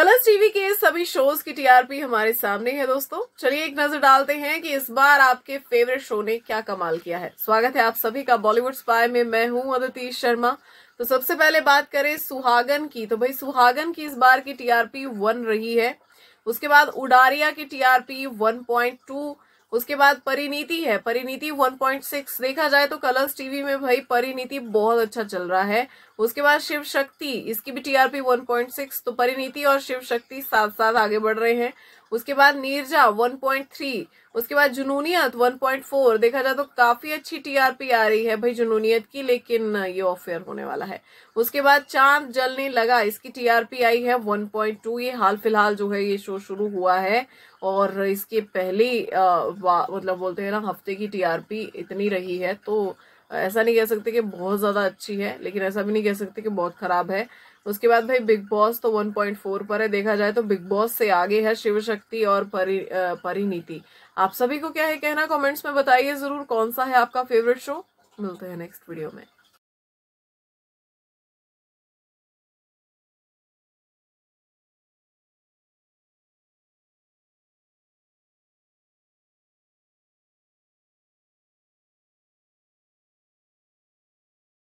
Colors TV के सभी shows की टीआरपी हमारे सामने है दोस्तों चलिए एक नजर डालते हैं कि इस बार आपके फेवरेट शो ने क्या कमाल किया है स्वागत है आप सभी का बॉलीवुड स्पाई में मैं हूं अदिति शर्मा तो सबसे पहले बात करें सुहागन की तो भाई सुहागन की इस बार की टीआरपी वन रही है उसके बाद उडारिया की टीआरपी वन पॉइंट टू उसके बाद परिणीति है परिणीति 1.6 देखा जाए तो कलर्स टीवी में भाई परिणीति बहुत अच्छा चल रहा है उसके बाद शिव शक्ति इसकी भी टीआरपी 1.6 तो परिणीति और शिव शक्ति साथ साथ आगे बढ़ रहे हैं उसके बाद नीरजा 1.3 उसके बाद जुनूनियत 1.4 देखा जाए तो काफी अच्छी टीआरपी आ रही है भाई जुनूनियत की लेकिन ये ऑफेयर होने वाला है उसके बाद चांद जलने लगा इसकी टीआरपी आई है 1.2 ये हाल फिलहाल जो है ये शो शुरू हुआ है और इसके पहले मतलब बोलते हैं ना हफ्ते की टीआरपी इतनी रही है तो ऐसा नहीं कह सकते कि बहुत ज़्यादा अच्छी है लेकिन ऐसा भी नहीं कह सकते कि बहुत ख़राब है उसके बाद भाई बिग बॉस तो 1.4 पर है देखा जाए तो बिग बॉस से आगे है शिव शक्ति और परि आप सभी को क्या है कहना कमेंट्स में बताइए ज़रूर कौन सा है आपका फेवरेट शो मिलते हैं नेक्स्ट वीडियो में